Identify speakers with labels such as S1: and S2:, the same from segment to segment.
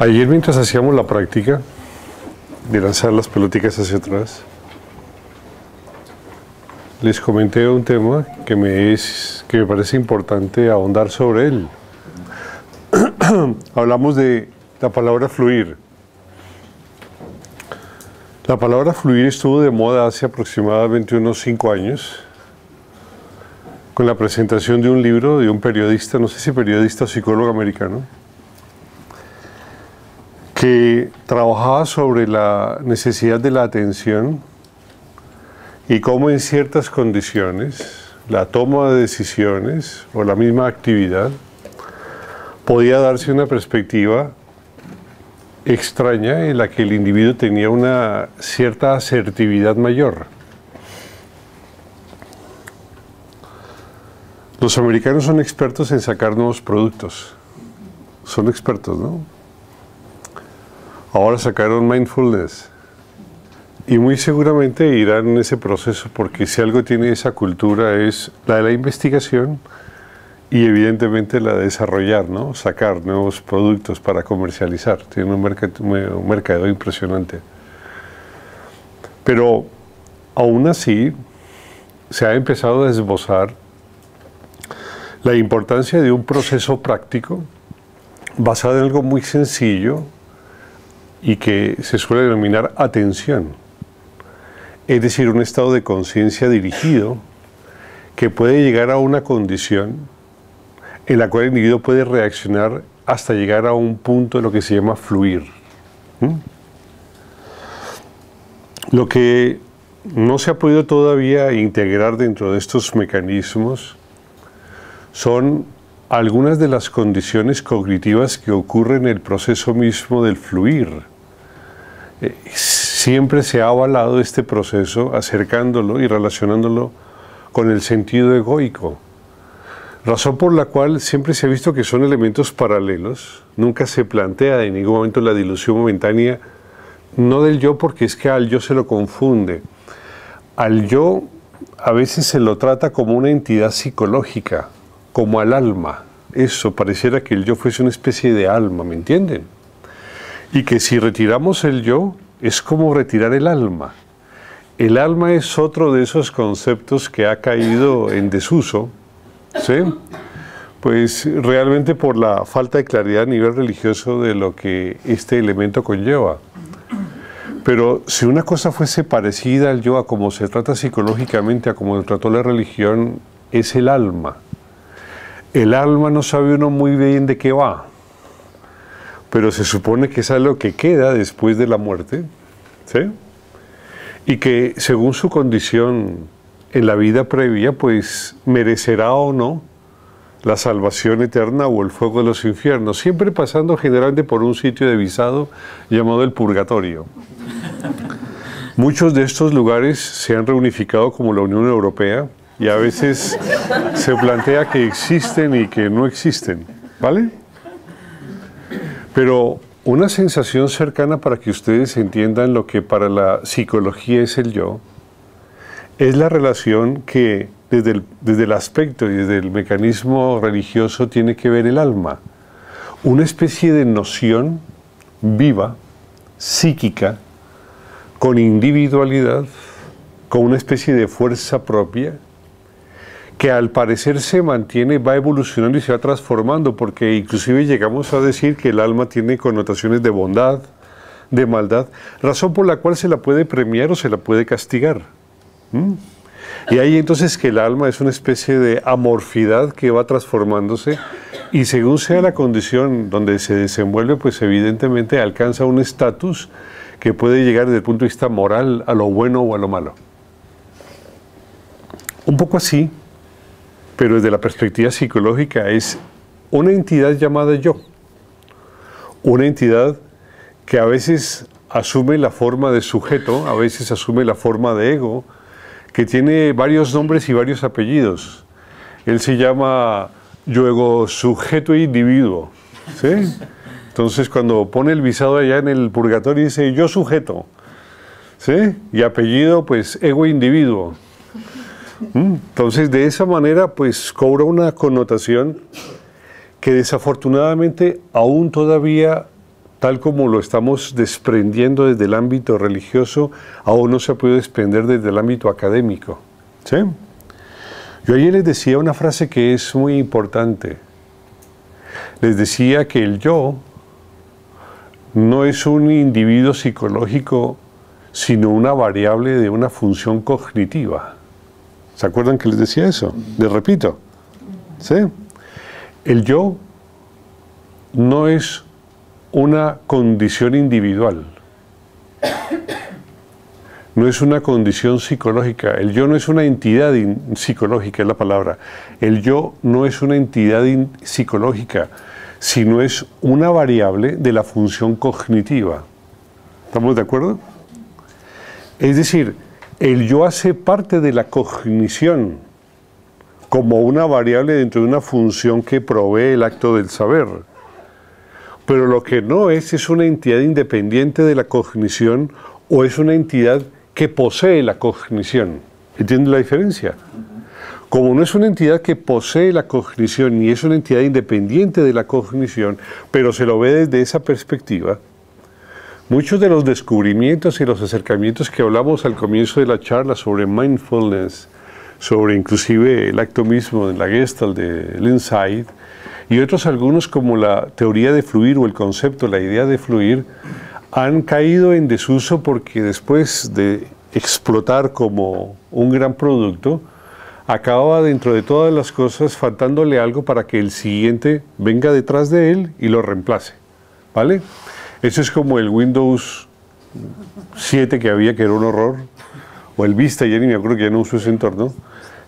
S1: Ayer mientras hacíamos la práctica de lanzar las pelotitas hacia atrás, les comenté un tema que me, que me parece importante ahondar sobre él. Hablamos de la palabra fluir. La palabra fluir estuvo de moda hace aproximadamente unos cinco años con la presentación de un libro de un periodista, no sé si periodista o psicólogo americano, que trabajaba sobre la necesidad de la atención y cómo en ciertas condiciones la toma de decisiones o la misma actividad podía darse una perspectiva extraña en la que el individuo tenía una cierta asertividad mayor. Los americanos son expertos en sacar nuevos productos. Son expertos, ¿no? Ahora sacaron mindfulness. Y muy seguramente irán en ese proceso porque si algo tiene esa cultura es la de la investigación y evidentemente la de desarrollar, ¿no? sacar nuevos productos para comercializar. Tiene un, mercado, un mercado impresionante. Pero aún así se ha empezado a esbozar la importancia de un proceso práctico basado en algo muy sencillo y que se suele denominar atención, es decir, un estado de conciencia dirigido que puede llegar a una condición en la cual el individuo puede reaccionar hasta llegar a un punto de lo que se llama fluir. Lo que no se ha podido todavía integrar dentro de estos mecanismos son algunas de las condiciones cognitivas que ocurren en el proceso mismo del fluir. Eh, siempre se ha avalado este proceso acercándolo y relacionándolo con el sentido egoico, razón por la cual siempre se ha visto que son elementos paralelos, nunca se plantea en ningún momento la dilución momentánea, no del yo porque es que al yo se lo confunde, al yo a veces se lo trata como una entidad psicológica, como al alma. Eso pareciera que el yo fuese una especie de alma, ¿me entienden? Y que si retiramos el yo, es como retirar el alma. El alma es otro de esos conceptos que ha caído en desuso, ¿sí? Pues realmente por la falta de claridad a nivel religioso de lo que este elemento conlleva. Pero si una cosa fuese parecida al yo a como se trata psicológicamente, a como trató la religión, es el alma el alma no sabe uno muy bien de qué va, pero se supone que es algo que queda después de la muerte, Y que según su condición en la vida previa, pues merecerá o no la salvación eterna o el fuego de los infiernos, siempre pasando generalmente por un sitio de visado llamado el purgatorio. Muchos de estos lugares se han reunificado como la Unión Europea y a veces se plantea que existen y que no existen, ¿vale? Pero una sensación cercana para que ustedes entiendan lo que para la psicología es el yo, es la relación que desde el, aspecto y desde el mecanismo religioso tiene que ver el alma. Una especie de noción viva, psíquica, con individualidad, con una especie de fuerza propia, que al parecer se mantiene, va evolucionando y se va transformando, porque inclusive llegamos a decir que el alma tiene connotaciones de bondad, de maldad, razón por la cual se la puede premiar o se la puede castigar. Y ahí entonces que el alma es una especie de amorfidad que va transformándose y según sea la condición donde se desenvuelve, pues evidentemente alcanza un estatus que puede llegar desde el punto de vista moral a lo bueno o a lo malo. Un poco así pero desde la perspectiva psicológica es una entidad llamada yo, una entidad que a veces asume la forma de sujeto, a veces asume la forma de ego, que tiene varios nombres y varios apellidos. Él se llama yo ego sujeto e individuo. ¿sí? Entonces cuando pone el visado allá en el purgatorio dice yo sujeto. ¿sí? Y apellido pues ego individuo. Mm, entonces, de esa manera, pues cobra una connotación que desafortunadamente aún todavía, tal como lo estamos desprendiendo desde el ámbito religioso, aún no se ha podido desprender desde el ámbito académico. Yo ayer les decía una frase que es muy importante. Les decía que el yo no es un individuo psicológico, sino una variable de una función cognitiva. ¿Se acuerdan que les decía eso? Les repito. ¿Sí? El yo no es una condición individual. No es una condición psicológica. El yo no es una entidad psicológica, es la palabra. El yo no es una entidad psicológica, sino es una variable de la función cognitiva. ¿Estamos de acuerdo? Es decir, el yo hace parte de la cognición como una variable dentro de una función que provee el acto del saber. Pero lo que no es es una entidad independiente de la cognición o es una entidad que posee la cognición. ¿Entienden la diferencia? Como no es una entidad que posee la cognición ni es una entidad independiente de la cognición, pero se lo ve desde esa perspectiva, Muchos de los descubrimientos y los acercamientos que hablamos al comienzo de la charla sobre mindfulness, sobre inclusive el acto mismo de la Gestalt, del de Insight, y otros algunos como la teoría de fluir o el concepto, la idea de fluir, han caído en desuso porque después de explotar como un gran producto, acaba dentro de todas las cosas faltándole algo para que el siguiente venga detrás de él y lo reemplace. ¿Vale? Eso es como el Windows 7 que había, que era un horror, o el Vista, ya ni me acuerdo que ya no uso ese entorno,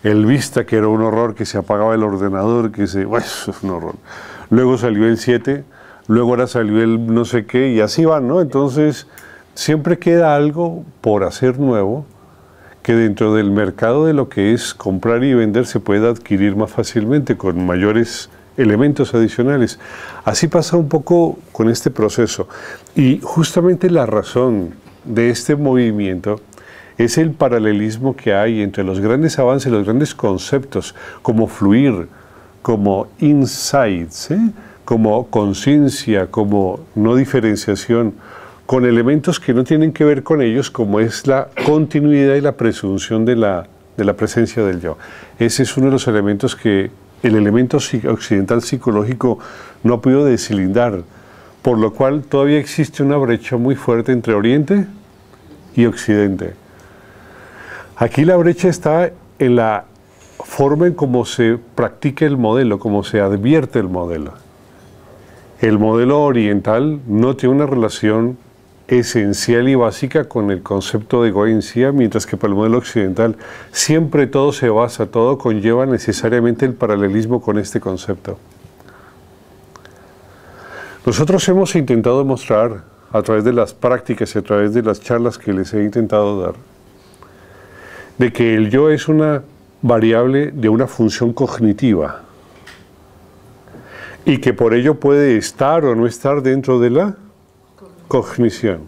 S1: el Vista, que era un horror, que se apagaba el ordenador, que se... Bueno, es un horror. Luego salió el 7, luego ahora salió el no sé qué, y así van, ¿no? Entonces, siempre queda algo por hacer nuevo que dentro del mercado de lo que es comprar y vender se pueda adquirir más fácilmente con mayores elementos adicionales. Así pasa un poco con este proceso. Y justamente la razón de este movimiento es el paralelismo que hay entre los grandes avances, los grandes conceptos, como fluir, como insights, ¿eh? como conciencia, como no diferenciación, con elementos que no tienen que ver con ellos, como es la continuidad y la presunción de la, de la presencia del yo. Ese es uno de los elementos que el elemento occidental psicológico no ha podido desilindar, por lo cual todavía existe una brecha muy fuerte entre Oriente y Occidente. Aquí la brecha está en la forma en cómo se practica el modelo, cómo se advierte el modelo. El modelo oriental no tiene una relación esencial y básica con el concepto de Goencia, mientras que para el modelo occidental siempre todo se basa, todo conlleva necesariamente el paralelismo con este concepto. Nosotros hemos intentado mostrar a través de las prácticas y a través de las charlas que les he intentado dar, de que el yo es una variable de una función cognitiva y que por ello puede estar o no estar dentro de la cognición.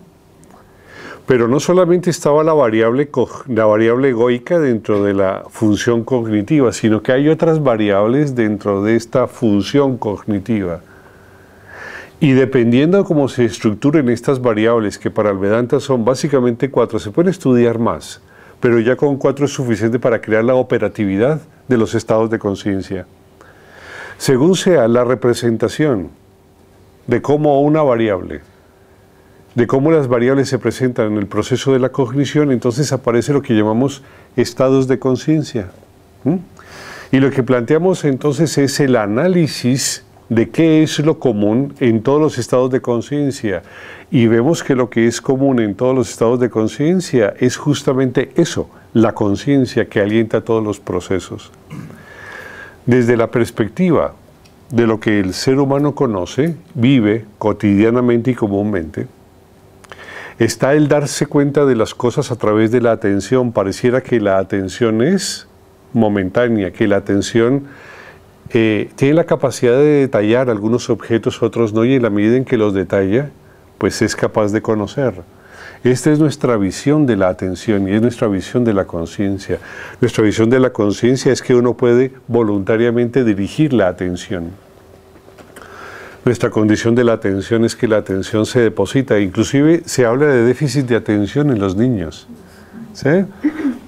S1: Pero no solamente estaba la variable, la variable egoica dentro de la función cognitiva, sino que hay otras variables dentro de esta función cognitiva. Y dependiendo de cómo se estructuren estas variables, que para el Vedanta son básicamente cuatro, se pueden estudiar más, pero ya con cuatro es suficiente para crear la operatividad de los estados de conciencia. Según sea la representación de cómo una variable de cómo las variables se presentan en el proceso de la cognición, entonces aparece lo que llamamos estados de conciencia. Y lo que planteamos entonces es el análisis de qué es lo común en todos los estados de conciencia. Y vemos que lo que es común en todos los estados de conciencia es justamente eso, la conciencia que alienta todos los procesos. Desde la perspectiva de lo que el ser humano conoce, vive cotidianamente y comúnmente, está el darse cuenta de las cosas a través de la atención. Pareciera que la atención es momentánea, que la atención eh, tiene la capacidad de detallar algunos objetos, otros no, y en la medida en que los detalla, pues es capaz de conocer. Esta es nuestra visión de la atención y es nuestra visión de la conciencia. Nuestra visión de la conciencia es que uno puede voluntariamente dirigir la atención. Nuestra condición de la atención es que la atención se deposita, inclusive se habla de déficit de atención en los niños,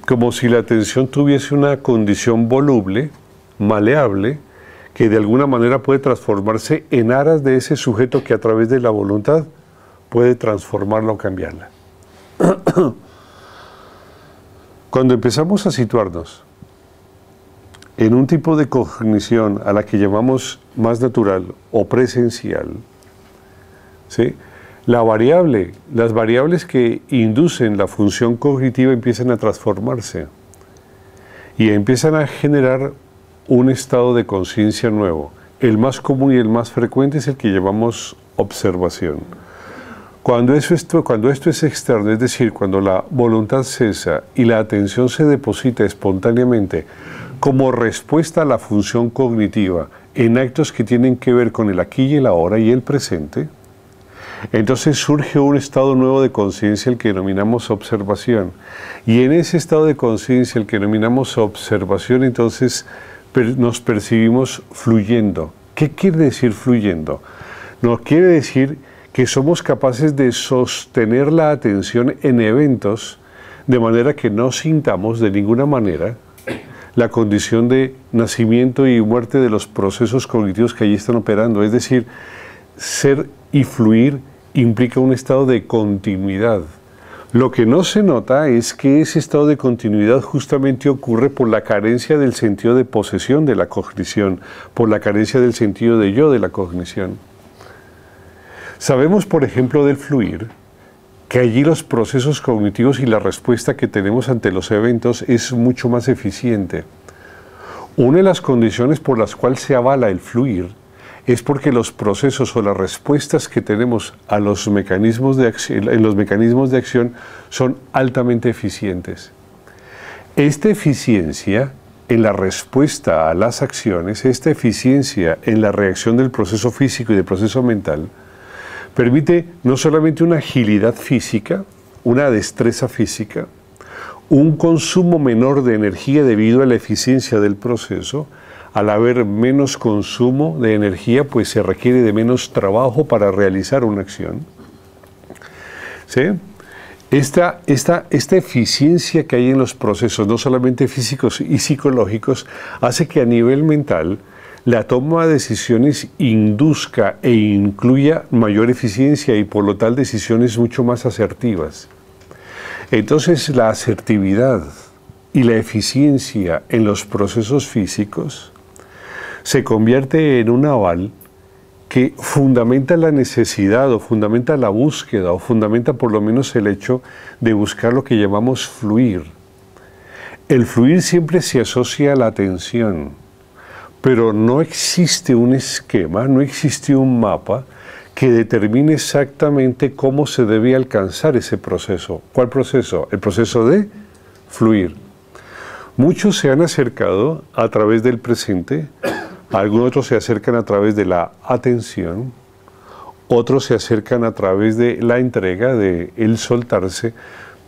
S1: como si la atención tuviese una condición voluble, maleable, que de alguna manera puede transformarse en aras de ese sujeto que a través de la voluntad puede transformarla o cambiarla. Cuando empezamos a situarnos en un tipo de cognición a la que llamamos más natural o presencial, la variable, las variables que inducen la función cognitiva empiezan a transformarse y empiezan a generar un estado de conciencia nuevo. El más común y el más frecuente es el que llamamos observación. Cuando, esto, cuando esto es externo, es decir, cuando la voluntad cesa y la atención se deposita espontáneamente como respuesta a la función cognitiva en actos que tienen que ver con el aquí y el ahora y el presente, entonces surge un estado nuevo de conciencia, el que denominamos observación. Y en ese estado de conciencia, el que denominamos observación, entonces nos percibimos fluyendo. ¿Qué quiere decir fluyendo? Nos quiere decir que somos capaces de sostener la atención en eventos de manera que no sintamos de ninguna manera la condición de nacimiento y muerte de los procesos cognitivos que allí están operando. Es decir, ser y fluir implica un estado de continuidad. Lo que no se nota es que ese estado de continuidad justamente ocurre por la carencia del sentido de posesión de la cognición, por la carencia del sentido de yo de la cognición. Sabemos, por ejemplo, del fluir, que allí los procesos cognitivos y la respuesta que tenemos ante los eventos es mucho más eficiente. Una de las condiciones por las cuales se avala el fluir es porque los procesos o las respuestas que tenemos a los mecanismos de en los mecanismos de acción son altamente eficientes. Esta eficiencia en la respuesta a las acciones, esta eficiencia en la reacción del proceso físico y del proceso mental, permite no solamente una agilidad física, una destreza física, un consumo menor de energía debido a la eficiencia del proceso, al haber menos consumo de energía, pues se requiere de menos trabajo para realizar una acción. esta, eficiencia que hay en los procesos, no solamente físicos y psicológicos, hace que a nivel mental la toma de decisiones induzca e incluya mayor eficiencia y por lo tal decisiones mucho más asertivas. Entonces la asertividad y la eficiencia en los procesos físicos se convierte en un aval que fundamenta la necesidad o fundamenta la búsqueda o fundamenta por lo menos el hecho de buscar lo que llamamos fluir. El fluir siempre se asocia a la atención pero no existe un esquema, no existe un mapa que determine exactamente cómo se debe alcanzar ese proceso. ¿Cuál proceso? El proceso de fluir. Muchos se han acercado a través del presente, algunos otros se acercan a través de la atención, otros se acercan a través de la entrega, de el soltarse,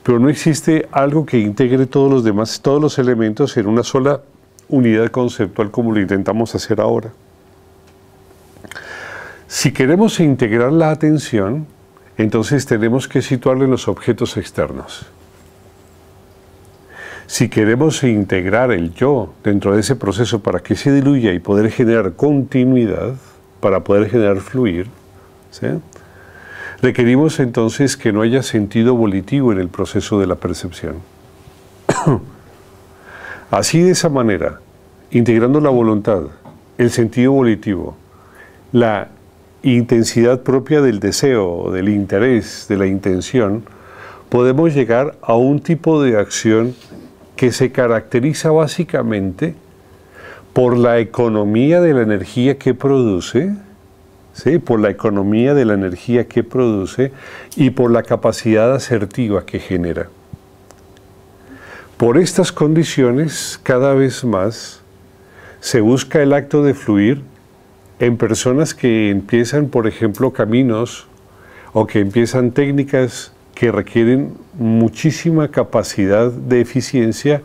S1: pero no existe algo que integre todos los demás, todos los elementos en una sola unidad conceptual como lo intentamos hacer ahora. Si queremos integrar la atención, entonces tenemos que situarla en los objetos externos. Si queremos integrar el yo dentro de ese proceso para que se diluya y poder generar continuidad, para poder generar fluir, requerimos entonces que no haya sentido volitivo en el proceso de la percepción. Así de esa manera, integrando la voluntad, el sentido volitivo, la intensidad propia del deseo, del interés, de la intención, podemos llegar a un tipo de acción que se caracteriza básicamente por la economía de la energía que produce, por la economía de la energía que produce y por la capacidad asertiva que genera. Por estas condiciones, cada vez más se busca el acto de fluir en personas que empiezan, por ejemplo, caminos o que empiezan técnicas que requieren muchísima capacidad de eficiencia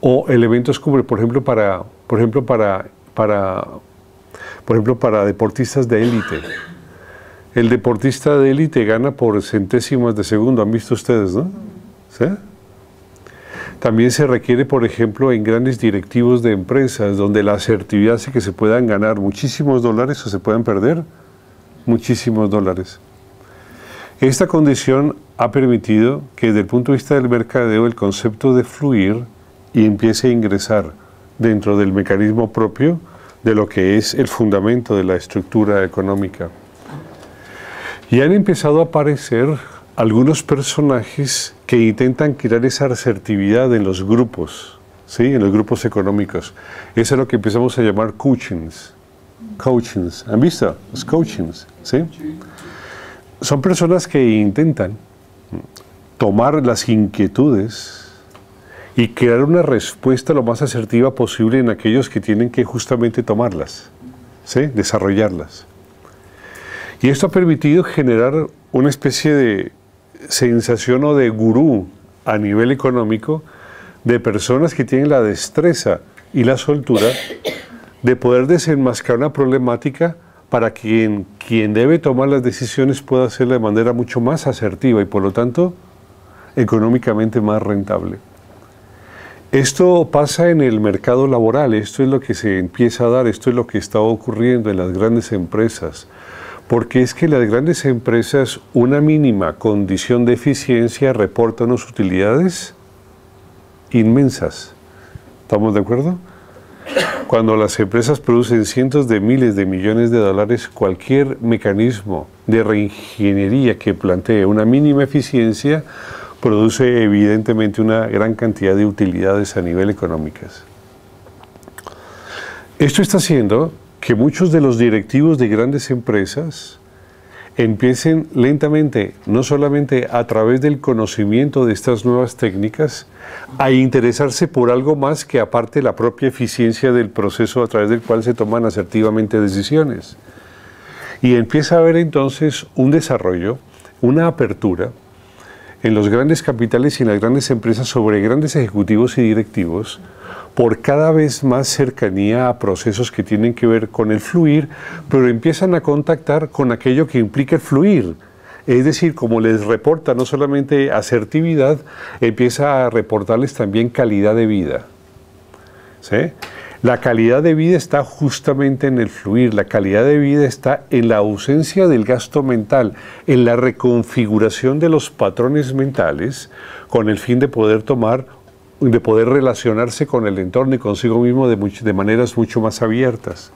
S1: o elementos como, por ejemplo, para, por ejemplo, para, para, por ejemplo, para deportistas de élite. El deportista de élite gana por centésimas de segundo, han visto ustedes, ¿no? ¿Sí? También se requiere, por ejemplo, en grandes directivos de empresas, donde la asertividad hace que se puedan ganar muchísimos dólares o se puedan perder muchísimos dólares. Esta condición ha permitido que desde el punto de vista del mercadeo el concepto de fluir y empiece a ingresar dentro del mecanismo propio de lo que es el fundamento de la estructura económica. Y han empezado a aparecer algunos personajes que intentan crear esa asertividad en los grupos, ¿sí? en los grupos económicos. Eso es lo que empezamos a llamar coachings. Coachings. ¿Han visto? Los coachings. ¿sí? Son personas que intentan tomar las inquietudes y crear una respuesta lo más asertiva posible en aquellos que tienen que justamente tomarlas, ¿sí? desarrollarlas. Y esto ha permitido generar una especie de sensación o de gurú a nivel económico de personas que tienen la destreza y la soltura de poder desenmascarar una problemática para quien, quien debe tomar las decisiones pueda hacerla de manera mucho más asertiva y por lo tanto económicamente más rentable. Esto pasa en el mercado laboral, esto es lo que se empieza a dar, esto es lo que está ocurriendo en las grandes empresas, porque es que las grandes empresas una mínima condición de eficiencia reportan unas utilidades inmensas. ¿Estamos de acuerdo? Cuando las empresas producen cientos de miles de millones de dólares, cualquier mecanismo de reingeniería que plantee una mínima eficiencia produce evidentemente una gran cantidad de utilidades a nivel económicas. Esto está haciendo que muchos de los directivos de grandes empresas empiecen lentamente, no solamente a través del conocimiento de estas nuevas técnicas, a interesarse por algo más que aparte la propia eficiencia del proceso a través del cual se toman asertivamente decisiones. Y empieza a haber entonces un desarrollo, una apertura, en los grandes capitales y en las grandes empresas sobre grandes ejecutivos y directivos por cada vez más cercanía a procesos que tienen que ver con el fluir, pero empiezan a contactar con aquello que implica el fluir. Es decir, como les reporta no solamente asertividad, empieza a reportarles también calidad de vida. ¿Sí? La calidad de vida está justamente en el fluir, la calidad de vida está en la ausencia del gasto mental, en la reconfiguración de los patrones mentales con el fin de poder tomar, de poder relacionarse con el entorno y consigo mismo de, maneras mucho más abiertas.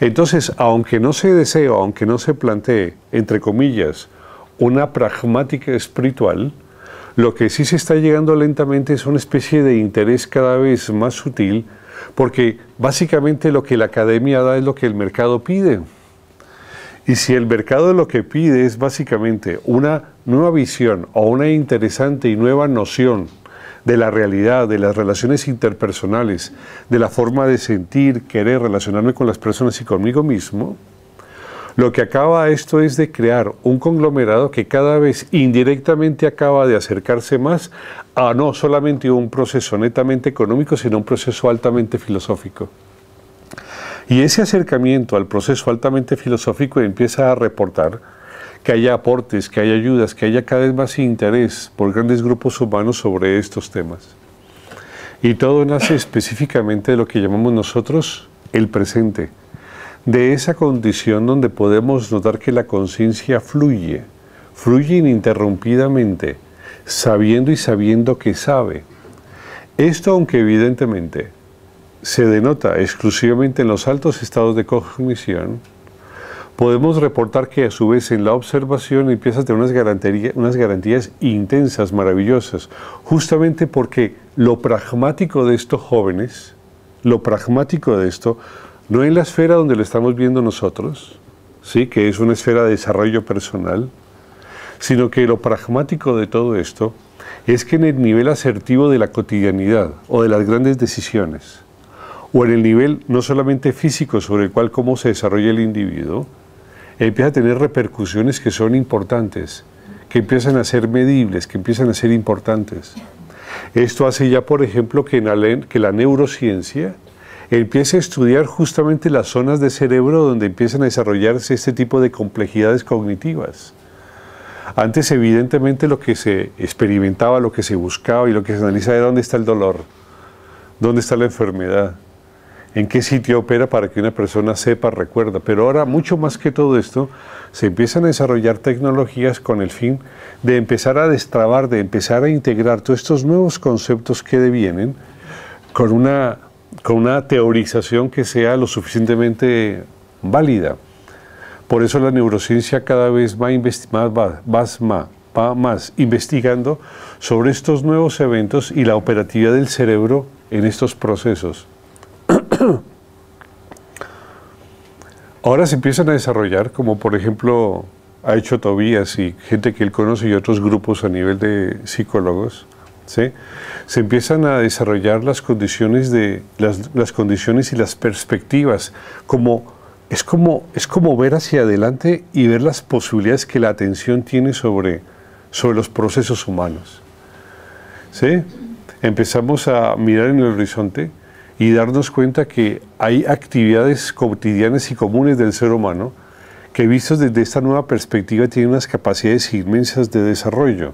S1: Entonces, aunque no se desee, aunque no se plantee, entre comillas, una pragmática espiritual, lo que sí se está llegando lentamente es una especie de interés cada vez más sutil porque básicamente lo que la academia da es lo que el mercado pide. Y si el mercado lo que pide es básicamente una nueva visión o una interesante y nueva noción de la realidad, de las relaciones interpersonales, de la forma de sentir, querer relacionarme con las personas y conmigo mismo, lo que acaba esto es de crear un conglomerado que cada vez indirectamente acaba de acercarse más a no solamente un proceso netamente económico, sino un proceso altamente filosófico. Y ese acercamiento al proceso altamente filosófico empieza a reportar que haya aportes, que haya ayudas, que haya cada vez más interés por grandes grupos humanos sobre estos temas. Y todo nace específicamente de lo que llamamos nosotros el presente, de esa condición donde podemos notar que la conciencia fluye, fluye ininterrumpidamente, sabiendo y sabiendo que sabe. Esto aunque evidentemente se denota exclusivamente en los altos estados de cognición, podemos reportar que a su vez en la observación empieza a tener unas, unas garantías intensas, maravillosas, justamente porque lo pragmático de estos jóvenes, lo pragmático de esto no en la esfera donde lo estamos viendo nosotros, ¿sí? que es una esfera de desarrollo personal, sino que lo pragmático de todo esto es que en el nivel asertivo de la cotidianidad o de las grandes decisiones, o en el nivel no solamente físico sobre el cual cómo se desarrolla el individuo, empieza a tener repercusiones que son importantes, que empiezan a ser medibles, que empiezan a ser importantes. Esto hace ya, por ejemplo, que, que la neurociencia empiece a estudiar justamente las zonas de cerebro donde empiezan a desarrollarse este tipo de complejidades cognitivas. Antes evidentemente lo que se experimentaba, lo que se buscaba y lo que se analizaba era dónde está el dolor, dónde está la enfermedad, en qué sitio opera para que una persona sepa, recuerda. Pero ahora, mucho más que todo esto, se empiezan a desarrollar tecnologías con el fin de empezar a destrabar, de empezar a integrar todos estos nuevos conceptos que devienen con una con una teorización que sea lo suficientemente válida. Por eso la neurociencia cada vez va, más, más investigando sobre estos nuevos eventos y la operatividad del cerebro en estos procesos. Ahora se empiezan a desarrollar, como por ejemplo ha hecho Tobías y gente que él conoce y otros grupos a nivel de psicólogos, se empiezan a desarrollar las condiciones, las, condiciones y las perspectivas, como, es, como, ver hacia adelante y ver las posibilidades que la atención tiene sobre, los procesos humanos. Empezamos a mirar en el horizonte y darnos cuenta que hay actividades cotidianas y comunes del ser humano que vistas desde esta nueva perspectiva tienen unas capacidades inmensas de desarrollo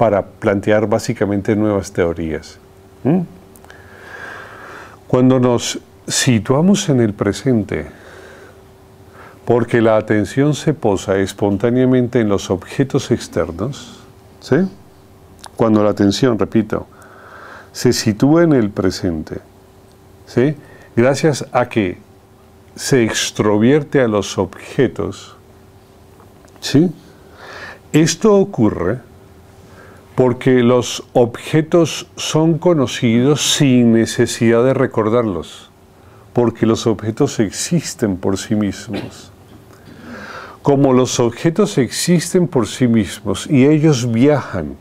S1: para plantear básicamente nuevas teorías. Cuando nos situamos en el presente, porque la atención se posa espontáneamente en los objetos externos, cuando la atención, repito, se sitúa en el presente, gracias a que se extrovierte a los objetos, esto ocurre porque los objetos son conocidos sin necesidad de recordarlos, porque los objetos existen por sí mismos. Como los objetos existen por sí mismos y ellos viajan,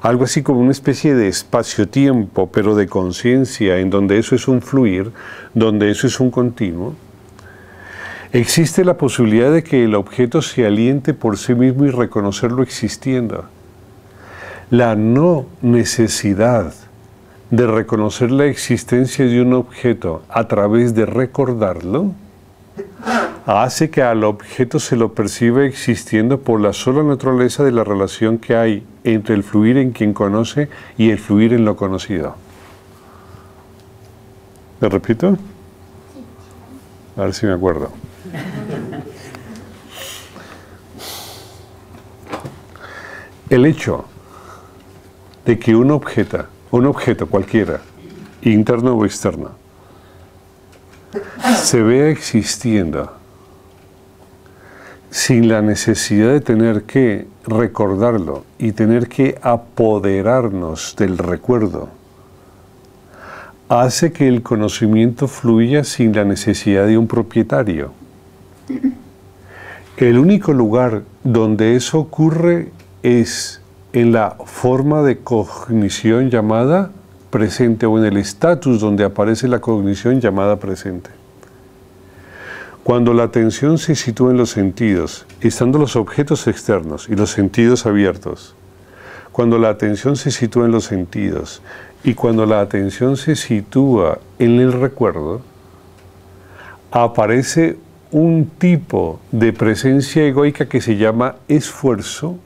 S1: algo así como una especie de espacio-tiempo, pero de conciencia, en donde eso es un fluir, donde eso es un continuo, existe la posibilidad de que el objeto se aliente por sí mismo y reconocerlo existiendo la no necesidad de reconocer la existencia de un objeto a través de recordarlo hace que al objeto se lo perciba existiendo por la sola naturaleza de la relación que hay entre el fluir en quien conoce y el fluir en lo conocido. le repito? A ver si me acuerdo. El hecho de que un objeto, un objeto cualquiera, interno o externo, se vea existiendo sin la necesidad de tener que recordarlo y tener que apoderarnos del recuerdo, hace que el conocimiento fluya sin la necesidad de un propietario. El único lugar donde eso ocurre es en la forma de cognición llamada presente o en el estatus donde aparece la cognición llamada presente. Cuando la atención se sitúa en los sentidos, estando los objetos externos y los sentidos abiertos, cuando la atención se sitúa en los sentidos y cuando la atención se sitúa en el recuerdo, aparece un tipo de presencia egoica que se llama esfuerzo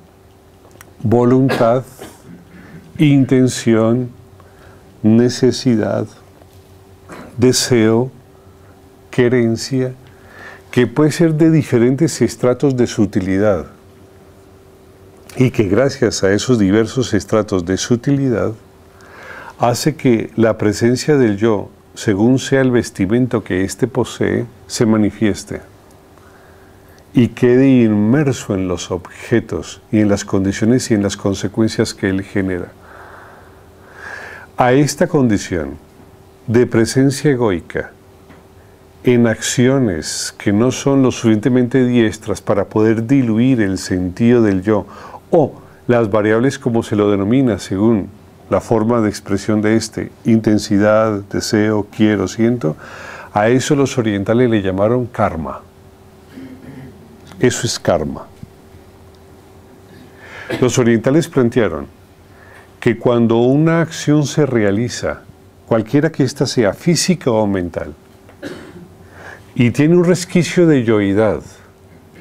S1: voluntad, intención, necesidad, deseo, querencia, que puede ser de diferentes estratos de sutilidad y que gracias a esos diversos estratos de sutilidad hace que la presencia del yo, según sea el vestimento que éste posee, se manifieste y quede inmerso en los objetos y en las condiciones y en las consecuencias que él genera. A esta condición de presencia egoica en acciones que no son lo suficientemente diestras para poder diluir el sentido del yo o las variables como se lo denomina según la forma de expresión de este, intensidad, deseo, quiero, siento, a eso los orientales le llamaron karma. Eso es karma. Los orientales plantearon que cuando una acción se realiza, cualquiera que ésta sea física o mental, y tiene un resquicio de yoidad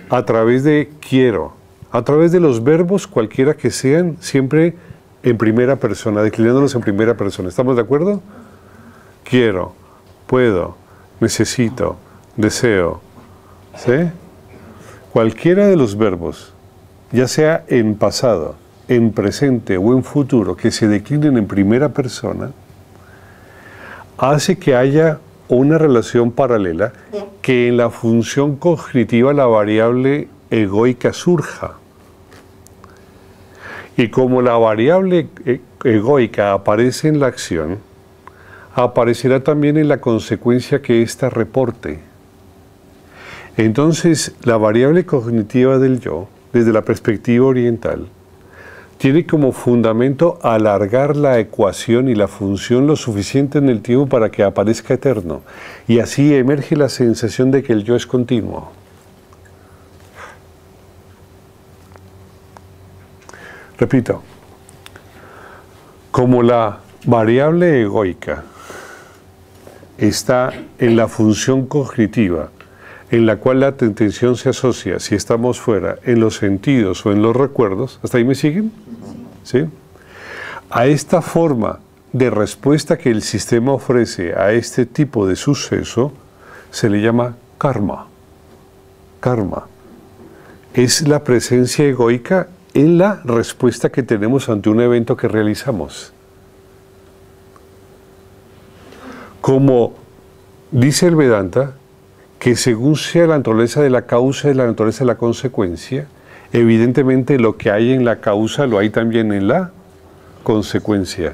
S1: a través de quiero, a través de los verbos cualquiera que sean, siempre en primera persona, declinándolos en primera persona. ¿Estamos de acuerdo? Quiero, puedo, necesito, deseo. ¿Sí? cualquiera de los verbos, ya sea en pasado, en presente o en futuro, que se declinen en primera persona, hace que haya una relación paralela que en la función cognitiva la variable egoica surja. Y como la variable e-, egoica aparece en la acción, aparecerá también en la consecuencia que ésta reporte. Entonces, la variable cognitiva del yo, desde la perspectiva oriental, tiene como fundamento alargar la ecuación y la función lo suficiente en el tiempo para que aparezca eterno. Y así emerge la sensación de que el yo es continuo. Repito, como la variable egoica está en la función cognitiva, en la cual la atención se asocia, si estamos fuera, en los sentidos o en los recuerdos, ¿hasta ahí me siguen? ¿Sí? A esta forma de respuesta que el sistema ofrece a este tipo de suceso se le llama karma. Karma. Es la presencia egoica en la respuesta que tenemos ante un evento que realizamos. Como dice el Vedanta, que según sea la naturaleza de la causa y la naturaleza de la consecuencia, evidentemente lo que hay en la causa lo hay también en la consecuencia.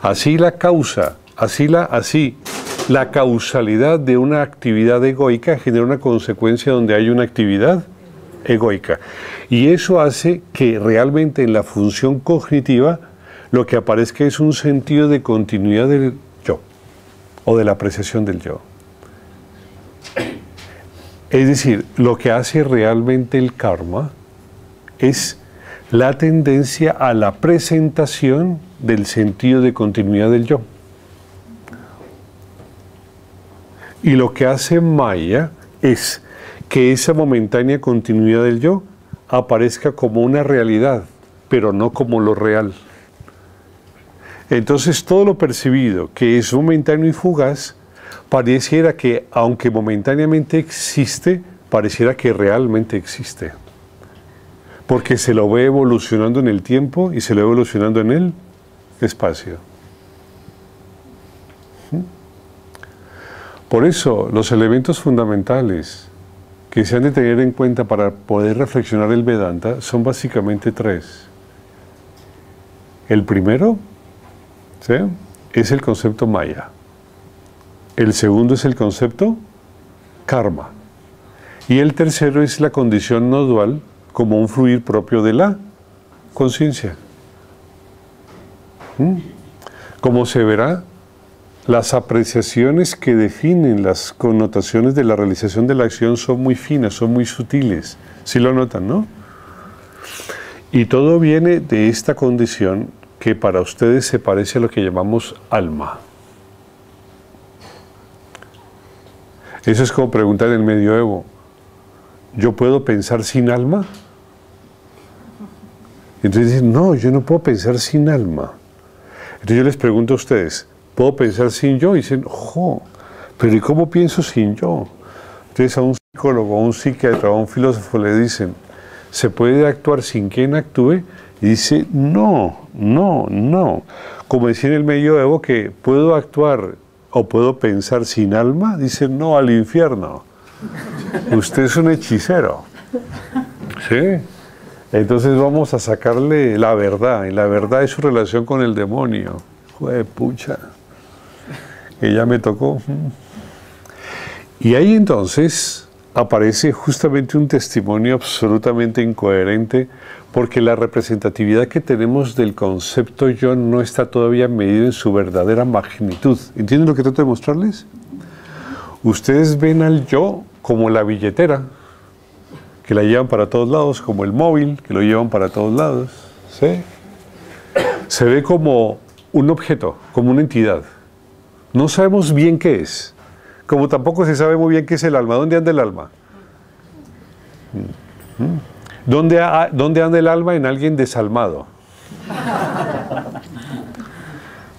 S1: Así la causa, así la, así la causalidad de una actividad egoica genera una consecuencia donde hay una actividad egoica. Y eso hace que realmente en la función cognitiva lo que aparezca es un sentido de continuidad del yo o de la apreciación del yo. Es decir, lo que hace realmente el karma es la tendencia a la presentación del sentido de continuidad del yo. Y lo que hace Maya es que esa momentánea continuidad del yo aparezca como una realidad, pero no como lo real. Entonces todo lo percibido que es momentáneo y fugaz pareciera que, aunque momentáneamente existe, pareciera que realmente existe. Porque se lo ve evolucionando en el tiempo y se lo ve evolucionando en el espacio. ¿Mm? Por eso, los elementos fundamentales que se han de tener en cuenta para poder reflexionar el Vedanta son básicamente tres. El primero es el concepto Maya. El segundo es el concepto karma. Y el tercero es la condición no dual como un fluir propio de la conciencia. ¿Mm? Como se verá, las apreciaciones que definen las connotaciones de la realización de la acción son muy finas, son muy sutiles. Si lo notan, ¿no? Y todo viene de esta condición que para ustedes se parece a lo que llamamos alma. Eso es como preguntar en el medioevo, ¿yo puedo pensar sin alma? Entonces dicen, no, yo no puedo pensar sin alma. Entonces yo les pregunto a ustedes, ¿puedo pensar sin yo? Y dicen, ¡Oh! pero ¿y cómo pienso sin yo? Entonces a un psicólogo, a un psiquiatra, a un filósofo le dicen, ¿se puede actuar sin quien actúe? Y dice, no, no, no. Como decía en el medioevo que puedo actuar ¿O puedo pensar sin alma? Dice, no, al infierno. Usted es un hechicero. ¿Sí? Entonces vamos a sacarle la verdad, y la verdad es su relación con el demonio. Joder, pucha. Que ya me tocó. Y ahí entonces aparece justamente un testimonio absolutamente incoherente porque la representatividad que tenemos del concepto yo no está todavía medido en su verdadera magnitud. ¿Entienden lo que trato de mostrarles? Ustedes ven al yo como la billetera, que la llevan para todos lados, como el móvil, que lo llevan para todos lados. Se ve como un objeto, como una entidad. No sabemos bien qué es como tampoco se sabe muy bien qué es el alma. ¿Dónde anda el alma? Mm. Mm. ¿Dónde, anda el alma en alguien desalmado?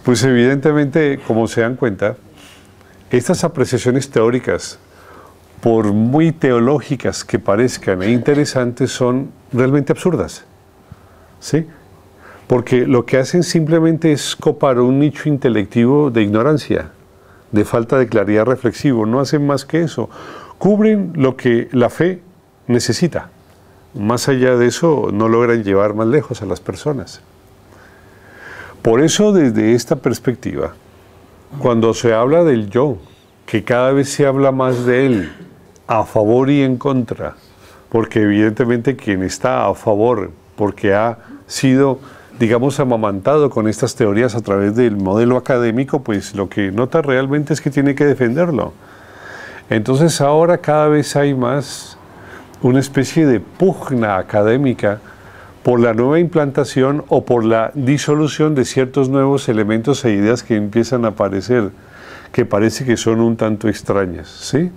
S1: Pues evidentemente, como se dan cuenta, estas apreciaciones teóricas, por muy teológicas que parezcan e interesantes, son realmente absurdas. ¿Sí? Porque lo que hacen simplemente es copar un nicho intelectivo de ignorancia de falta de claridad reflexivo, no hacen más que eso, cubren lo que la fe necesita. Más allá de eso, no logran llevar más lejos a las personas. Por eso, desde esta perspectiva, cuando se habla del yo, que cada vez se habla más de él, a favor y en contra, porque evidentemente quien está a favor, porque ha sido digamos, amamantado con estas teorías a través del modelo académico, pues lo que nota realmente es que tiene que defenderlo. Entonces ahora cada vez hay más una especie de pugna académica por la nueva implantación o por la disolución de ciertos nuevos elementos e ideas que empiezan a aparecer, que parece que son un tanto extrañas, ¿sí?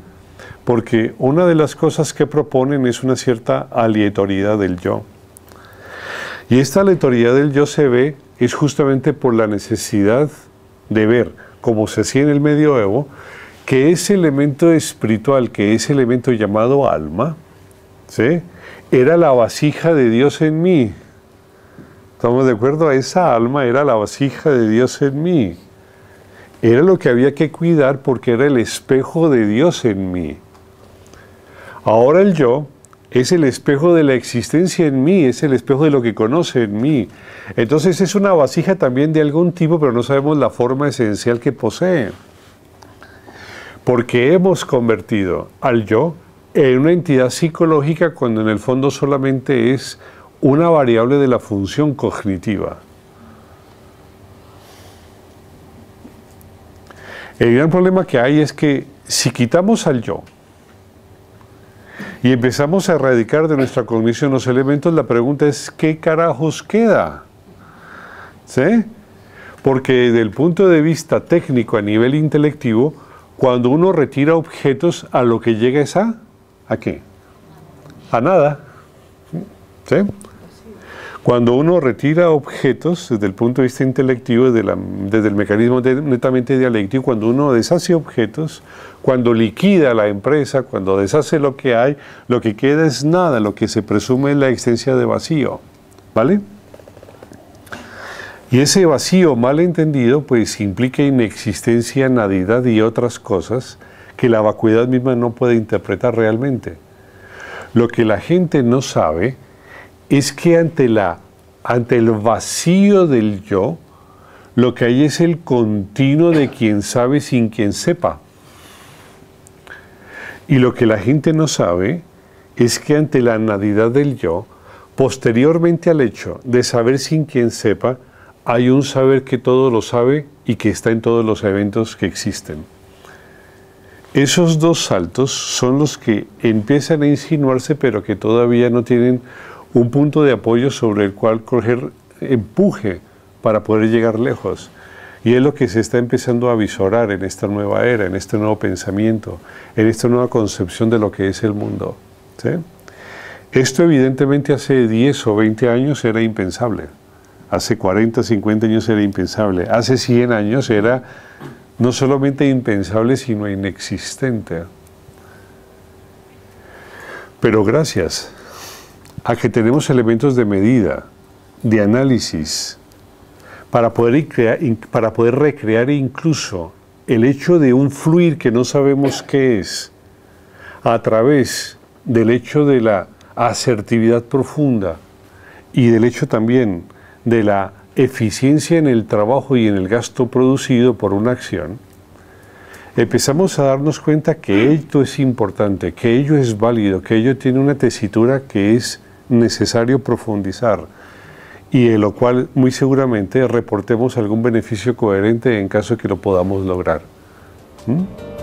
S1: Porque una de las cosas que proponen es una cierta aleatoriedad del yo. Y esta letoría del yo se ve es justamente por la necesidad de ver, como se hacía en el medioevo, que ese elemento espiritual, que ese elemento llamado alma, era la vasija de Dios en mí. ¿Estamos de acuerdo? Esa alma era la vasija de Dios en mí. Era lo que había que cuidar porque era el espejo de Dios en mí. Ahora el yo es el espejo de la existencia en mí, es el espejo de lo que conoce en mí. Entonces es una vasija también de algún tipo, pero no sabemos la forma esencial que posee. Porque hemos convertido al yo en una entidad psicológica cuando en el fondo solamente es una variable de la función cognitiva. El gran problema que hay es que si quitamos al yo, y empezamos a erradicar de nuestra cognición los elementos, la pregunta es, ¿qué carajos queda? ¿Sí? Porque desde el punto de vista técnico a nivel intelectivo, cuando uno retira objetos, a lo que llega es a, ¿a qué? A nada. ¿Sí? Cuando uno retira objetos desde el punto de vista intelectivo, desde, el mecanismo netamente dialéctico, cuando uno deshace objetos, cuando liquida la empresa, cuando deshace lo que hay, lo que queda es nada, lo que se presume es la existencia de vacío. ¿Vale? Y ese vacío mal entendido pues implica inexistencia, nadidad y otras cosas que la vacuidad misma no puede interpretar realmente. Lo que la gente no sabe es que ante, la, ante el vacío del yo, lo que hay es el continuo de quien sabe sin quien sepa. Y lo que la gente no sabe es que ante la nadidad del yo, posteriormente al hecho de saber sin quien sepa, hay un saber que todo lo sabe y que está en todos los eventos que existen. Esos dos saltos son los que empiezan a insinuarse pero que todavía no tienen un punto de apoyo sobre el cual coger empuje para poder llegar lejos. Y es lo que se está empezando a visorar en esta nueva era, en este nuevo pensamiento, en esta nueva concepción de lo que es el mundo. Esto evidentemente hace 10 o 20 años era impensable. Hace 40, 50 años era impensable. Hace 100 años era no solamente impensable, sino inexistente. Pero gracias a que tenemos elementos de medida, de análisis, para poder, para poder recrear incluso el hecho de un fluir que no sabemos qué es, a través del hecho de la asertividad profunda y del hecho también de la eficiencia en el trabajo y en el gasto producido por una acción, empezamos a darnos cuenta que esto es importante, que ello es válido, que ello tiene una tesitura que es necesario profundizar y en lo cual muy seguramente reportemos algún beneficio coherente en caso que lo podamos lograr. ¿Mm?